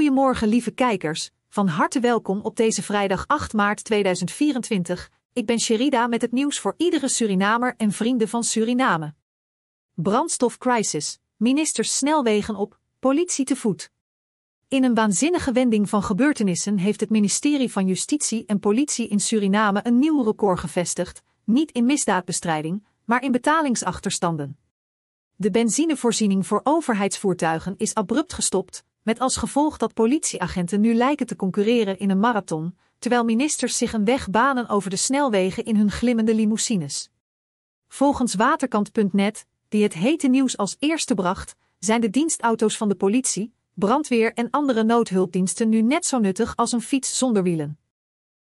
Goedemorgen lieve kijkers, van harte welkom op deze vrijdag 8 maart 2024. Ik ben Sherida met het nieuws voor iedere Surinamer en vrienden van Suriname. Brandstofcrisis, ministers snelwegen op, politie te voet. In een waanzinnige wending van gebeurtenissen heeft het ministerie van Justitie en Politie in Suriname een nieuw record gevestigd, niet in misdaadbestrijding, maar in betalingsachterstanden. De benzinevoorziening voor overheidsvoertuigen is abrupt gestopt, met als gevolg dat politieagenten nu lijken te concurreren in een marathon, terwijl ministers zich een weg banen over de snelwegen in hun glimmende limousines. Volgens Waterkant.net, die het hete nieuws als eerste bracht, zijn de dienstauto's van de politie, brandweer en andere noodhulpdiensten nu net zo nuttig als een fiets zonder wielen.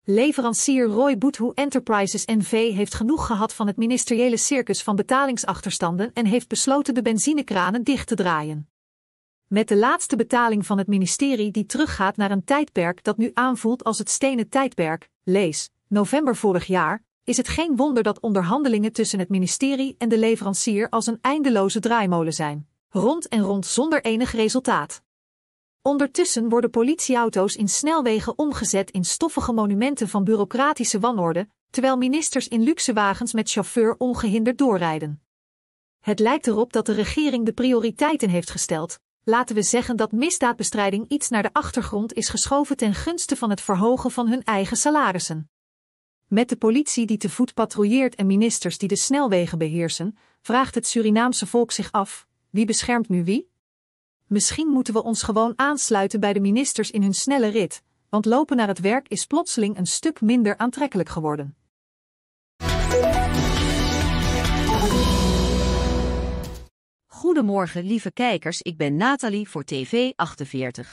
Leverancier Roy Boethoe Enterprises NV heeft genoeg gehad van het ministeriële circus van betalingsachterstanden en heeft besloten de benzinekranen dicht te draaien. Met de laatste betaling van het ministerie die teruggaat naar een tijdperk dat nu aanvoelt als het stenen tijdperk, lees, november vorig jaar, is het geen wonder dat onderhandelingen tussen het ministerie en de leverancier als een eindeloze draaimolen zijn, rond en rond zonder enig resultaat. Ondertussen worden politieauto's in snelwegen omgezet in stoffige monumenten van bureaucratische wanorde, terwijl ministers in luxe wagens met chauffeur ongehinderd doorrijden. Het lijkt erop dat de regering de prioriteiten heeft gesteld, laten we zeggen dat misdaadbestrijding iets naar de achtergrond is geschoven ten gunste van het verhogen van hun eigen salarissen. Met de politie die te voet patrouilleert en ministers die de snelwegen beheersen, vraagt het Surinaamse volk zich af: wie beschermt nu wie? Misschien moeten we ons gewoon aansluiten bij de ministers in hun snelle rit, want lopen naar het werk is plotseling een stuk minder aantrekkelijk geworden. Goedemorgen lieve kijkers, ik ben Nathalie voor TV48.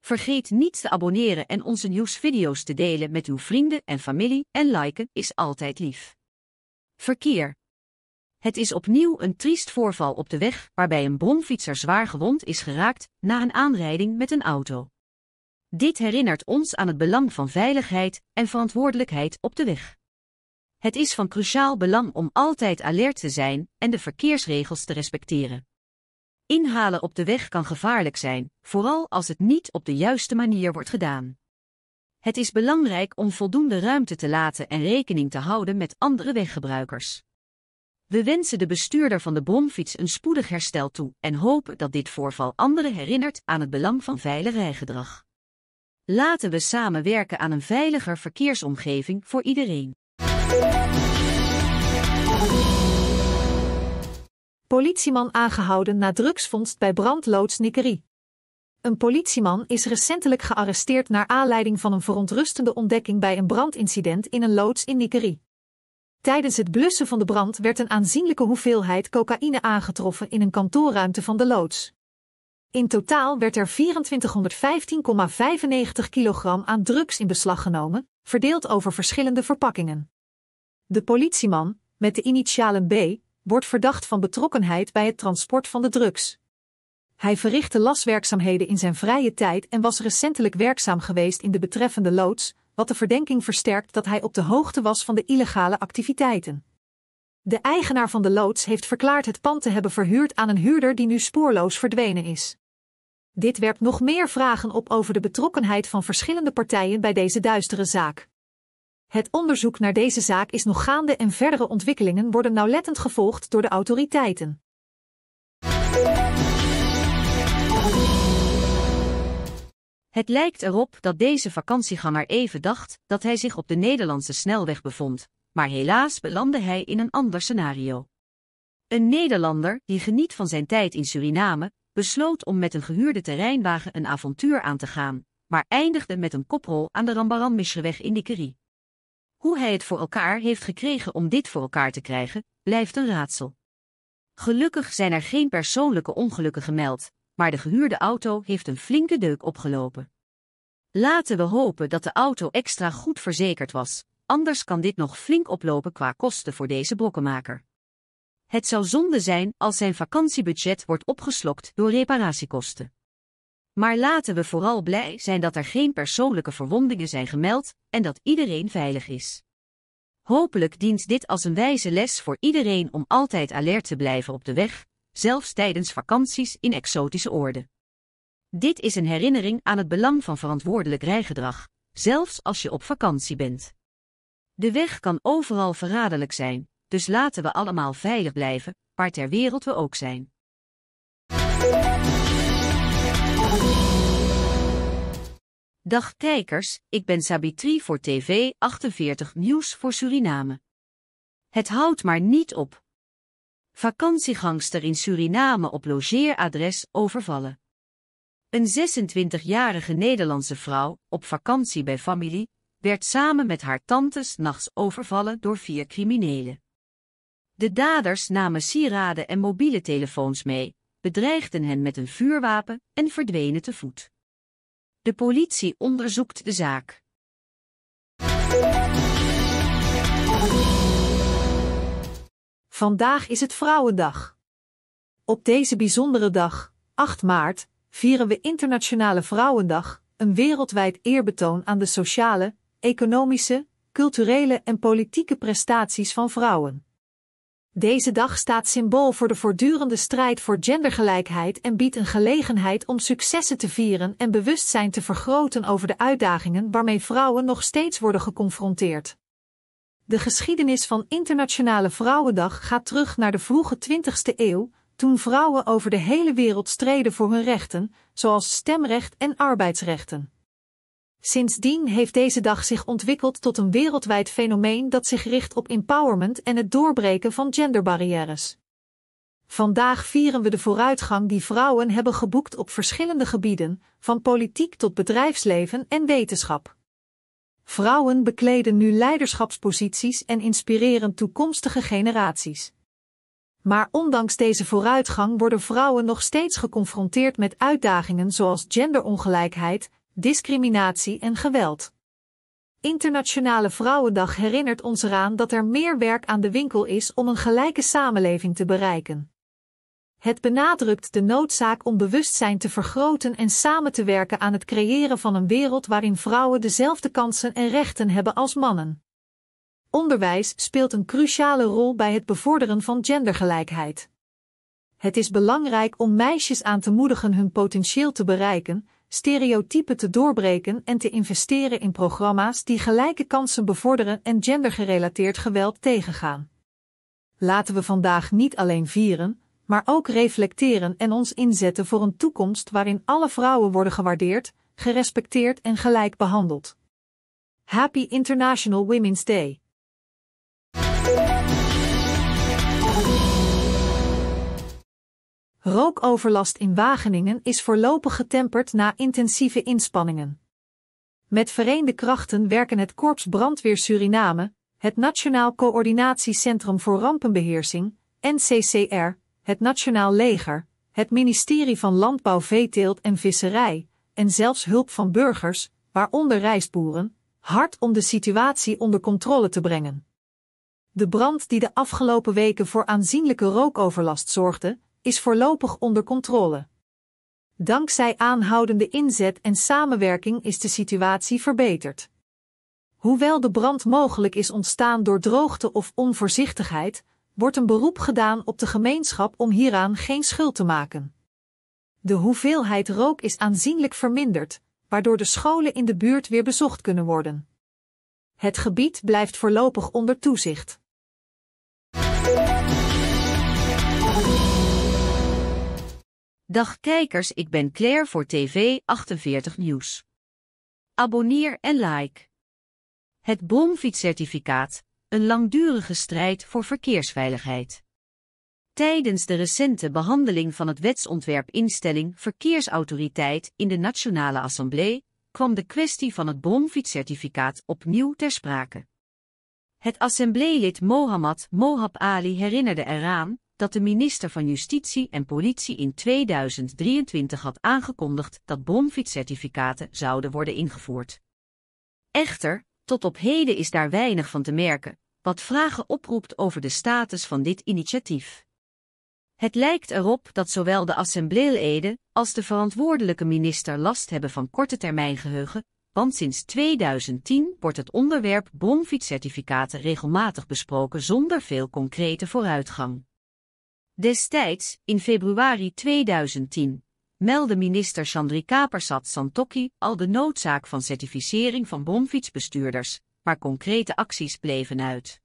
Vergeet niet te abonneren en onze nieuwsvideo's te delen met uw vrienden en familie en liken is altijd lief. Verkeer. Het is opnieuw een triest voorval op de weg waarbij een bromfietser zwaar gewond is geraakt na een aanrijding met een auto. Dit herinnert ons aan het belang van veiligheid en verantwoordelijkheid op de weg. Het is van cruciaal belang om altijd alert te zijn en de verkeersregels te respecteren. Inhalen op de weg kan gevaarlijk zijn, vooral als het niet op de juiste manier wordt gedaan. Het is belangrijk om voldoende ruimte te laten en rekening te houden met andere weggebruikers. We wensen de bestuurder van de bromfiets een spoedig herstel toe en hopen dat dit voorval anderen herinnert aan het belang van veilig rijgedrag. Laten we samen werken aan een veiliger verkeersomgeving voor iedereen. Politieman aangehouden na drugsvondst bij brandloods Nikkerie. Een politieman is recentelijk gearresteerd naar aanleiding van een verontrustende ontdekking bij een brandincident in een loods in Nikkerie. Tijdens het blussen van de brand werd een aanzienlijke hoeveelheid cocaïne aangetroffen in een kantoorruimte van de loods. In totaal werd er 2415,95 kilogram aan drugs in beslag genomen, verdeeld over verschillende verpakkingen. De politieman, met de initialen B, wordt verdacht van betrokkenheid bij het transport van de drugs. Hij verrichtte laswerkzaamheden in zijn vrije tijd en was recentelijk werkzaam geweest in de betreffende loods, wat de verdenking versterkt dat hij op de hoogte was van de illegale activiteiten. De eigenaar van de loods heeft verklaard het pand te hebben verhuurd aan een huurder die nu spoorloos verdwenen is. Dit werpt nog meer vragen op over de betrokkenheid van verschillende partijen bij deze duistere zaak. Het onderzoek naar deze zaak is nog gaande en verdere ontwikkelingen worden nauwlettend gevolgd door de autoriteiten. Het lijkt erop dat deze vakantieganger even dacht dat hij zich op de Nederlandse snelweg bevond, maar helaas belandde hij in een ander scenario. Een Nederlander, die geniet van zijn tijd in Suriname, besloot om met een gehuurde terreinwagen een avontuur aan te gaan, maar eindigde met een koprol aan de Rambaran-Mischreweg in Dikkerie. Hoe hij het voor elkaar heeft gekregen om dit voor elkaar te krijgen, blijft een raadsel. Gelukkig zijn er geen persoonlijke ongelukken gemeld, maar de gehuurde auto heeft een flinke deuk opgelopen. Laten we hopen dat de auto extra goed verzekerd was, anders kan dit nog flink oplopen qua kosten voor deze brokkenmaker. Het zou zonde zijn als zijn vakantiebudget wordt opgeslokt door reparatiekosten. Maar laten we vooral blij zijn dat er geen persoonlijke verwondingen zijn gemeld en dat iedereen veilig is. Hopelijk dient dit als een wijze les voor iedereen om altijd alert te blijven op de weg, zelfs tijdens vakanties in exotische oorden. Dit is een herinnering aan het belang van verantwoordelijk rijgedrag, zelfs als je op vakantie bent. De weg kan overal verraderlijk zijn, dus laten we allemaal veilig blijven, waar ter wereld we ook zijn. Dag kijkers, ik ben Sabitri voor TV 48 Nieuws voor Suriname. Het houdt maar niet op. Vakantiegangster in Suriname op logeeradres overvallen. Een 26-jarige Nederlandse vrouw, op vakantie bij familie, werd samen met haar tantes nachts overvallen door vier criminelen. De daders namen sieraden en mobiele telefoons mee, bedreigden hen met een vuurwapen en verdwenen te voet. De politie onderzoekt de zaak. Vandaag is het Vrouwendag. Op deze bijzondere dag, 8 maart, vieren we Internationale Vrouwendag, een wereldwijd eerbetoon aan de sociale, economische, culturele en politieke prestaties van vrouwen. Deze dag staat symbool voor de voortdurende strijd voor gendergelijkheid en biedt een gelegenheid om successen te vieren en bewustzijn te vergroten over de uitdagingen waarmee vrouwen nog steeds worden geconfronteerd. De geschiedenis van Internationale Vrouwendag gaat terug naar de vroege 20e eeuw, toen vrouwen over de hele wereld streden voor hun rechten, zoals stemrecht en arbeidsrechten. Sindsdien heeft deze dag zich ontwikkeld tot een wereldwijd fenomeen dat zich richt op empowerment en het doorbreken van genderbarrières. Vandaag vieren we de vooruitgang die vrouwen hebben geboekt op verschillende gebieden, van politiek tot bedrijfsleven en wetenschap. Vrouwen bekleden nu leiderschapsposities en inspireren toekomstige generaties. Maar ondanks deze vooruitgang worden vrouwen nog steeds geconfronteerd met uitdagingen zoals genderongelijkheid, discriminatie en geweld. Internationale Vrouwendag herinnert ons eraan dat er meer werk aan de winkel is om een gelijke samenleving te bereiken. Het benadrukt de noodzaak om bewustzijn te vergroten en samen te werken aan het creëren van een wereld waarin vrouwen dezelfde kansen en rechten hebben als mannen. Onderwijs speelt een cruciale rol bij het bevorderen van gendergelijkheid. Het is belangrijk om meisjes aan te moedigen hun potentieel te bereiken stereotypen te doorbreken en te investeren in programma's die gelijke kansen bevorderen en gendergerelateerd geweld tegengaan. Laten we vandaag niet alleen vieren, maar ook reflecteren en ons inzetten voor een toekomst waarin alle vrouwen worden gewaardeerd, gerespecteerd en gelijk behandeld. Happy International Women's Day! Rookoverlast in Wageningen is voorlopig getemperd na intensieve inspanningen. Met verenigde krachten werken het Korps Brandweer Suriname, het Nationaal Coördinatiecentrum voor Rampenbeheersing, NCCR, het Nationaal Leger, het Ministerie van Landbouw, Veeteelt en Visserij en zelfs hulp van burgers, waaronder rijstboeren, hard om de situatie onder controle te brengen. De brand die de afgelopen weken voor aanzienlijke rookoverlast zorgde, is voorlopig onder controle. Dankzij aanhoudende inzet en samenwerking is de situatie verbeterd. Hoewel de brand mogelijk is ontstaan door droogte of onvoorzichtigheid, wordt een beroep gedaan op de gemeenschap om hieraan geen schuld te maken. De hoeveelheid rook is aanzienlijk verminderd, waardoor de scholen in de buurt weer bezocht kunnen worden. Het gebied blijft voorlopig onder toezicht. Dag kijkers, ik ben Claire voor TV 48 Nieuws. Abonneer en like. Het bromfietscertificaat, een langdurige strijd voor verkeersveiligheid. Tijdens de recente behandeling van het wetsontwerp instelling verkeersautoriteit in de Nationale Assemblée kwam de kwestie van het bromfietscertificaat opnieuw ter sprake. Het assembleelid Mohammad Mohab Ali herinnerde eraan dat de minister van Justitie en Politie in 2023 had aangekondigd dat bronfitcertificaten zouden worden ingevoerd. Echter, tot op heden is daar weinig van te merken, wat vragen oproept over de status van dit initiatief. Het lijkt erop dat zowel de assembleeleden als de verantwoordelijke minister last hebben van korte termijn geheugen, want sinds 2010 wordt het onderwerp bronfietscertificaten regelmatig besproken zonder veel concrete vooruitgang. Destijds, in februari 2010, meldde minister Chandri Kapersat Santokki al de noodzaak van certificering van bromfietsbestuurders, maar concrete acties bleven uit.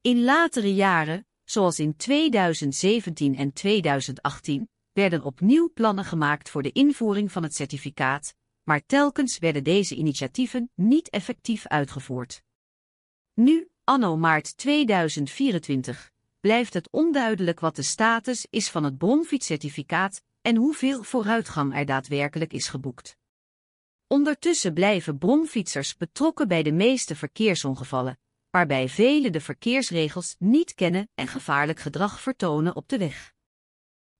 In latere jaren, zoals in 2017 en 2018, werden opnieuw plannen gemaakt voor de invoering van het certificaat, maar telkens werden deze initiatieven niet effectief uitgevoerd. Nu, anno maart 2024, blijft het onduidelijk wat de status is van het bronfietscertificaat en hoeveel vooruitgang er daadwerkelijk is geboekt. Ondertussen blijven bronfietsers betrokken bij de meeste verkeersongevallen, waarbij velen de verkeersregels niet kennen en gevaarlijk gedrag vertonen op de weg.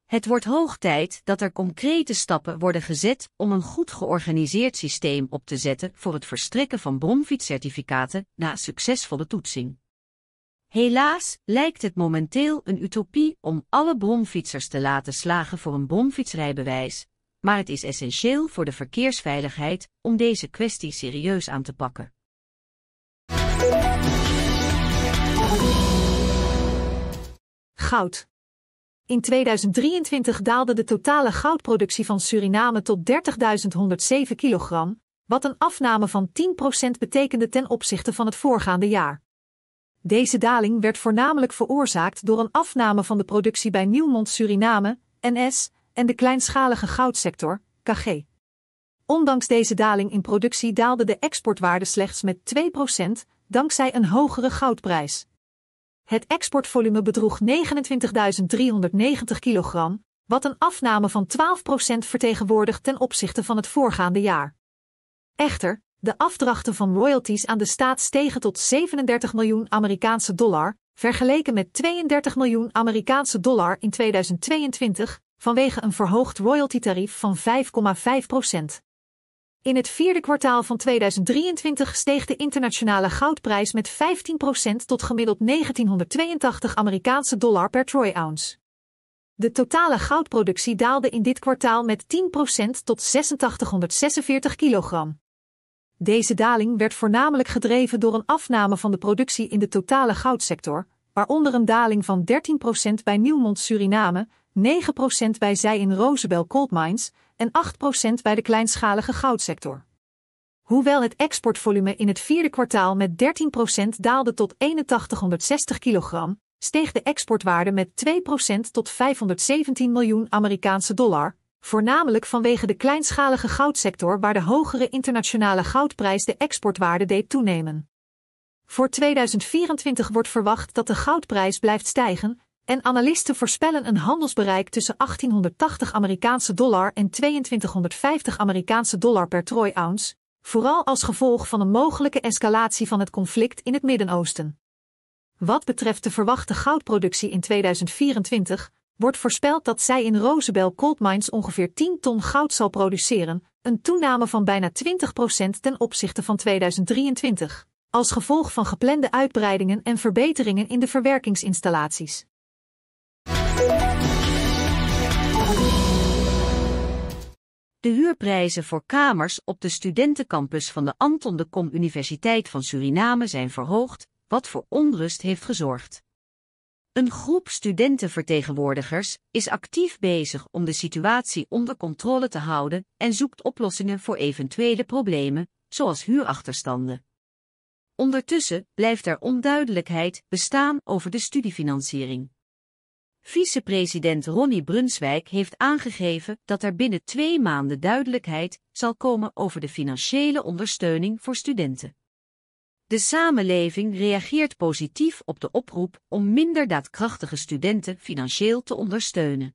Het wordt hoog tijd dat er concrete stappen worden gezet om een goed georganiseerd systeem op te zetten voor het verstrekken van bronfietscertificaten na succesvolle toetsing. Helaas lijkt het momenteel een utopie om alle bromfietsers te laten slagen voor een bromfietsrijbewijs, maar het is essentieel voor de verkeersveiligheid om deze kwestie serieus aan te pakken. Goud. In 2023 daalde de totale goudproductie van Suriname tot 30.107 kilogram, wat een afname van 10% betekende ten opzichte van het voorgaande jaar. Deze daling werd voornamelijk veroorzaakt door een afname van de productie bij Nieuwmond Suriname, NS, en de kleinschalige goudsector, KG. Ondanks deze daling in productie daalde de exportwaarde slechts met 2%, dankzij een hogere goudprijs. Het exportvolume bedroeg 29.390 kilogram, wat een afname van 12% vertegenwoordigt ten opzichte van het voorgaande jaar. Echter, de afdrachten van royalties aan de staat stegen tot 37 miljoen Amerikaanse dollar, vergeleken met 32 miljoen Amerikaanse dollar in 2022, vanwege een verhoogd royaltytarief van 5,5 In het vierde kwartaal van 2023 steeg de internationale goudprijs met 15% tot gemiddeld 1982 Amerikaanse dollar per troy ounce. De totale goudproductie daalde in dit kwartaal met 10% tot 8646 kilogram. Deze daling werd voornamelijk gedreven door een afname van de productie in de totale goudsector, waaronder een daling van 13% bij Nieuwmond Suriname, 9% bij zij in Roosevelt Gold Mines en 8% bij de kleinschalige goudsector. Hoewel het exportvolume in het vierde kwartaal met 13% daalde tot 8160 kilogram, steeg de exportwaarde met 2% tot 517 miljoen Amerikaanse dollar, voornamelijk vanwege de kleinschalige goudsector waar de hogere internationale goudprijs de exportwaarde deed toenemen. Voor 2024 wordt verwacht dat de goudprijs blijft stijgen en analisten voorspellen een handelsbereik tussen 1880 Amerikaanse dollar en 2250 Amerikaanse dollar per troy ounce, vooral als gevolg van een mogelijke escalatie van het conflict in het Midden-Oosten. Wat betreft de verwachte goudproductie in 2024 wordt voorspeld dat zij in Rosebel Cold Mines ongeveer 10 ton goud zal produceren, een toename van bijna 20% ten opzichte van 2023, als gevolg van geplande uitbreidingen en verbeteringen in de verwerkingsinstallaties. De huurprijzen voor kamers op de studentencampus van de Anton de Kom Universiteit van Suriname zijn verhoogd, wat voor onrust heeft gezorgd. Een groep studentenvertegenwoordigers is actief bezig om de situatie onder controle te houden en zoekt oplossingen voor eventuele problemen, zoals huurachterstanden. Ondertussen blijft er onduidelijkheid bestaan over de studiefinanciering. Vicepresident Ronnie Brunswijk heeft aangegeven dat er binnen twee maanden duidelijkheid zal komen over de financiële ondersteuning voor studenten. De samenleving reageert positief op de oproep om minder daadkrachtige studenten financieel te ondersteunen.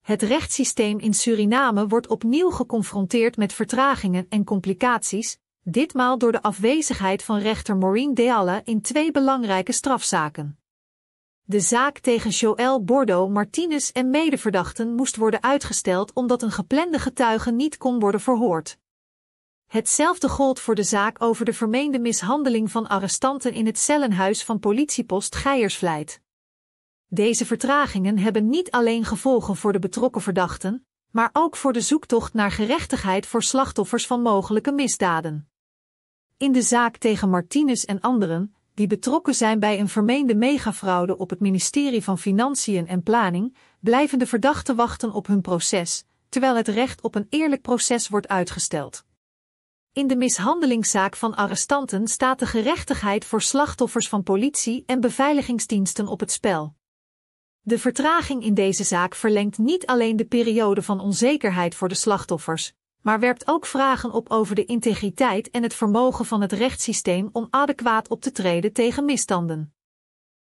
Het rechtssysteem in Suriname wordt opnieuw geconfronteerd met vertragingen en complicaties, ditmaal door de afwezigheid van rechter Maureen Dealle in twee belangrijke strafzaken. De zaak tegen Joël Bordeaux Martinez en medeverdachten moest worden uitgesteld omdat een geplande getuige niet kon worden verhoord. Hetzelfde gold voor de zaak over de vermeende mishandeling van arrestanten in het cellenhuis van politiepost Geiersvleit. Deze vertragingen hebben niet alleen gevolgen voor de betrokken verdachten, maar ook voor de zoektocht naar gerechtigheid voor slachtoffers van mogelijke misdaden. In de zaak tegen Martinez en anderen die betrokken zijn bij een vermeende megafraude op het ministerie van Financiën en Planning, blijven de verdachten wachten op hun proces, terwijl het recht op een eerlijk proces wordt uitgesteld. In de mishandelingszaak van arrestanten staat de gerechtigheid voor slachtoffers van politie en beveiligingsdiensten op het spel. De vertraging in deze zaak verlengt niet alleen de periode van onzekerheid voor de slachtoffers, maar werpt ook vragen op over de integriteit en het vermogen van het rechtssysteem om adequaat op te treden tegen misstanden.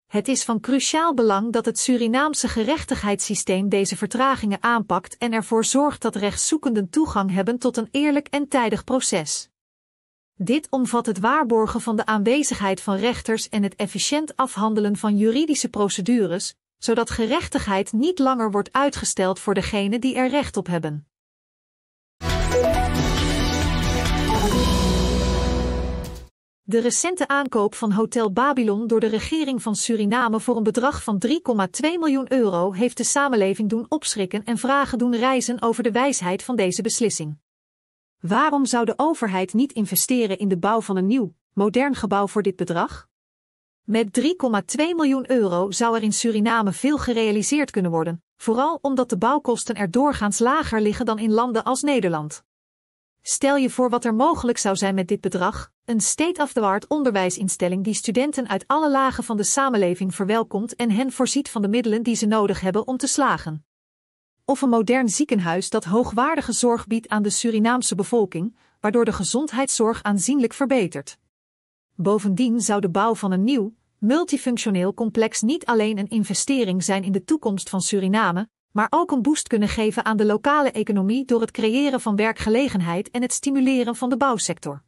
Het is van cruciaal belang dat het Surinaamse gerechtigheidssysteem deze vertragingen aanpakt en ervoor zorgt dat rechtszoekenden toegang hebben tot een eerlijk en tijdig proces. Dit omvat het waarborgen van de aanwezigheid van rechters en het efficiënt afhandelen van juridische procedures, zodat gerechtigheid niet langer wordt uitgesteld voor degenen die er recht op hebben. De recente aankoop van Hotel Babylon door de regering van Suriname voor een bedrag van 3,2 miljoen euro heeft de samenleving doen opschrikken en vragen doen reizen over de wijsheid van deze beslissing. Waarom zou de overheid niet investeren in de bouw van een nieuw, modern gebouw voor dit bedrag? Met 3,2 miljoen euro zou er in Suriname veel gerealiseerd kunnen worden, vooral omdat de bouwkosten er doorgaans lager liggen dan in landen als Nederland. Stel je voor wat er mogelijk zou zijn met dit bedrag, een state-of-the-art onderwijsinstelling die studenten uit alle lagen van de samenleving verwelkomt en hen voorziet van de middelen die ze nodig hebben om te slagen. Of een modern ziekenhuis dat hoogwaardige zorg biedt aan de Surinaamse bevolking, waardoor de gezondheidszorg aanzienlijk verbetert. Bovendien zou de bouw van een nieuw, multifunctioneel complex niet alleen een investering zijn in de toekomst van Suriname, maar ook een boost kunnen geven aan de lokale economie door het creëren van werkgelegenheid en het stimuleren van de bouwsector.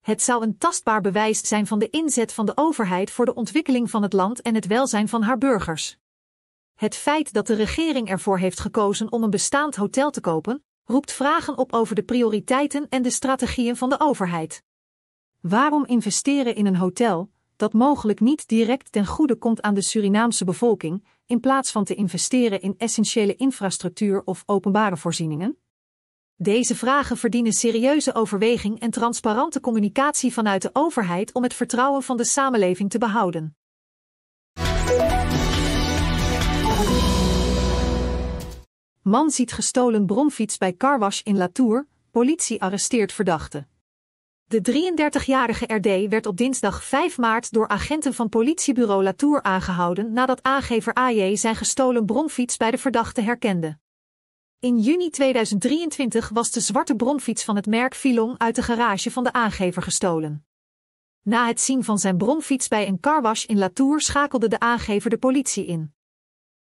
Het zou een tastbaar bewijs zijn van de inzet van de overheid voor de ontwikkeling van het land en het welzijn van haar burgers. Het feit dat de regering ervoor heeft gekozen om een bestaand hotel te kopen, roept vragen op over de prioriteiten en de strategieën van de overheid. Waarom investeren in een hotel dat mogelijk niet direct ten goede komt aan de Surinaamse bevolking, in plaats van te investeren in essentiële infrastructuur of openbare voorzieningen? Deze vragen verdienen serieuze overweging en transparante communicatie vanuit de overheid om het vertrouwen van de samenleving te behouden. Man ziet gestolen bromfiets bij carwash in Latour, politie arresteert verdachte. De 33-jarige RD werd op dinsdag 5 maart door agenten van politiebureau Latour aangehouden nadat aangever AJ zijn gestolen bronfiets bij de verdachte herkende. In juni 2023 was de zwarte bronfiets van het merk Filon uit de garage van de aangever gestolen. Na het zien van zijn bronfiets bij een carwash in Latour schakelde de aangever de politie in.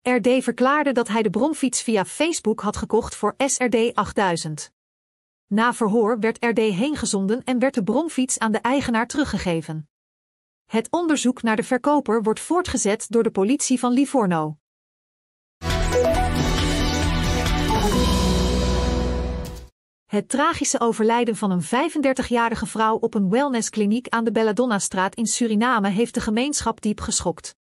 RD verklaarde dat hij de bronfiets via Facebook had gekocht voor SRD 8000. Na verhoor werd RD heengezonden en werd de bromfiets aan de eigenaar teruggegeven. Het onderzoek naar de verkoper wordt voortgezet door de politie van Livorno. Het tragische overlijden van een 35-jarige vrouw op een wellnesskliniek aan de Belladonna-straat in Suriname heeft de gemeenschap diep geschokt.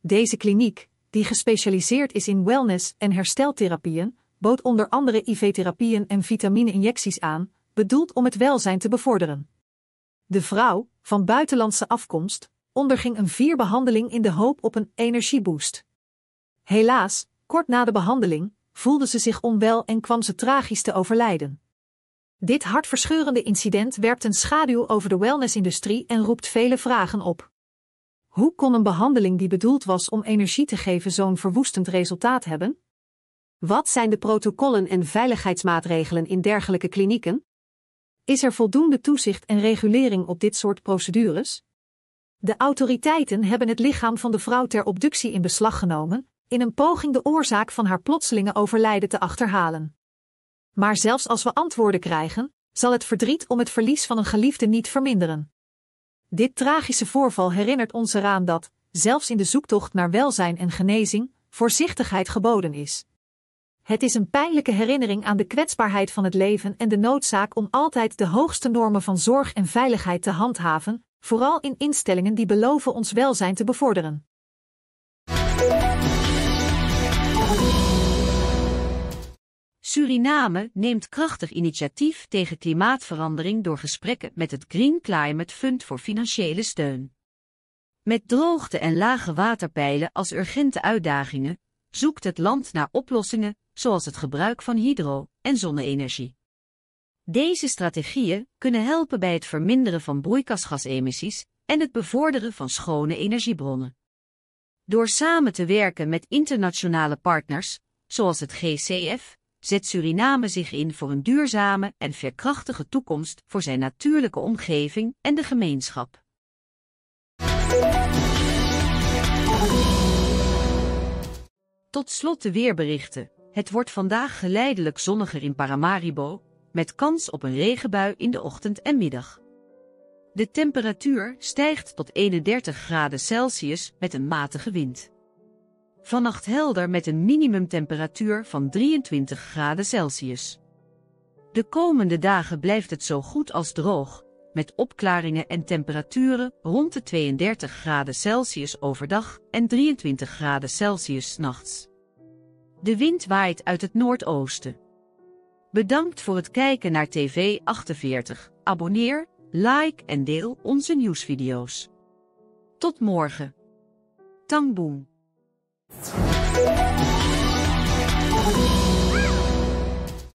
Deze kliniek, die gespecialiseerd is in wellness en hersteltherapieën, bood onder andere IV-therapieën en vitamine-injecties aan, bedoeld om het welzijn te bevorderen. De vrouw, van buitenlandse afkomst, onderging een vierbehandeling in de hoop op een energieboost. Helaas, kort na de behandeling, voelde ze zich onwel en kwam ze tragisch te overlijden. Dit hartverscheurende incident werpt een schaduw over de wellnessindustrie en roept vele vragen op. Hoe kon een behandeling die bedoeld was om energie te geven zo'n verwoestend resultaat hebben? Wat zijn de protocollen en veiligheidsmaatregelen in dergelijke klinieken? Is er voldoende toezicht en regulering op dit soort procedures? De autoriteiten hebben het lichaam van de vrouw ter obductie in beslag genomen, in een poging de oorzaak van haar plotselinge overlijden te achterhalen. Maar zelfs als we antwoorden krijgen, zal het verdriet om het verlies van een geliefde niet verminderen. Dit tragische voorval herinnert ons eraan dat, zelfs in de zoektocht naar welzijn en genezing, voorzichtigheid geboden is. Het is een pijnlijke herinnering aan de kwetsbaarheid van het leven en de noodzaak om altijd de hoogste normen van zorg en veiligheid te handhaven, vooral in instellingen die beloven ons welzijn te bevorderen. Suriname neemt krachtig initiatief tegen klimaatverandering door gesprekken met het Green Climate Fund voor financiële steun. Met droogte en lage waterpeilen als urgente uitdagingen zoekt het land naar oplossingen zoals het gebruik van hydro- en zonne-energie. Deze strategieën kunnen helpen bij het verminderen van broeikasgasemissies en het bevorderen van schone energiebronnen. Door samen te werken met internationale partners, zoals het GCF, zet Suriname zich in voor een duurzame en veerkrachtige toekomst voor zijn natuurlijke omgeving en de gemeenschap. Tot slot de weerberichten. Het wordt vandaag geleidelijk zonniger in Paramaribo, met kans op een regenbui in de ochtend en middag. De temperatuur stijgt tot 31 graden Celsius met een matige wind. Vannacht helder met een minimumtemperatuur van 23 graden Celsius. De komende dagen blijft het zo goed als droog, met opklaringen en temperaturen rond de 32 graden Celsius overdag en 23 graden Celsius nachts. De wind waait uit het noordoosten. Bedankt voor het kijken naar TV 48. Abonneer, like en deel onze nieuwsvideo's. Tot morgen. Tangboom.